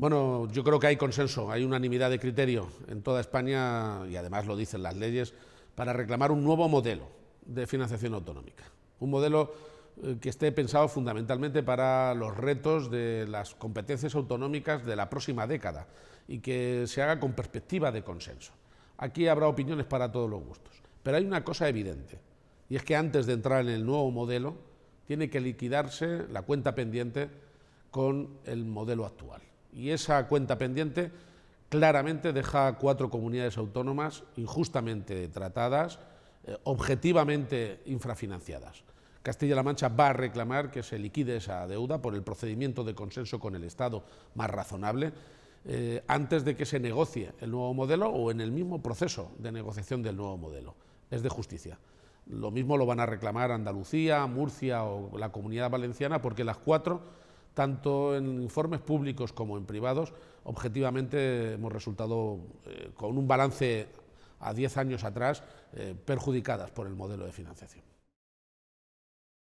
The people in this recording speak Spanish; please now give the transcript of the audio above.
Bueno, yo creo que hay consenso, hay unanimidad de criterio en toda España, y además lo dicen las leyes, para reclamar un nuevo modelo de financiación autonómica. Un modelo eh, que esté pensado fundamentalmente para los retos de las competencias autonómicas de la próxima década y que se haga con perspectiva de consenso. Aquí habrá opiniones para todos los gustos, pero hay una cosa evidente, y es que antes de entrar en el nuevo modelo, tiene que liquidarse la cuenta pendiente con el modelo actual. Y esa cuenta pendiente claramente deja a cuatro comunidades autónomas injustamente tratadas, eh, objetivamente infrafinanciadas. Castilla-La Mancha va a reclamar que se liquide esa deuda por el procedimiento de consenso con el Estado más razonable eh, antes de que se negocie el nuevo modelo o en el mismo proceso de negociación del nuevo modelo. Es de justicia. Lo mismo lo van a reclamar Andalucía, Murcia o la Comunidad Valenciana porque las cuatro tanto en informes públicos como en privados, objetivamente hemos resultado eh, con un balance a 10 años atrás eh, perjudicadas por el modelo de financiación.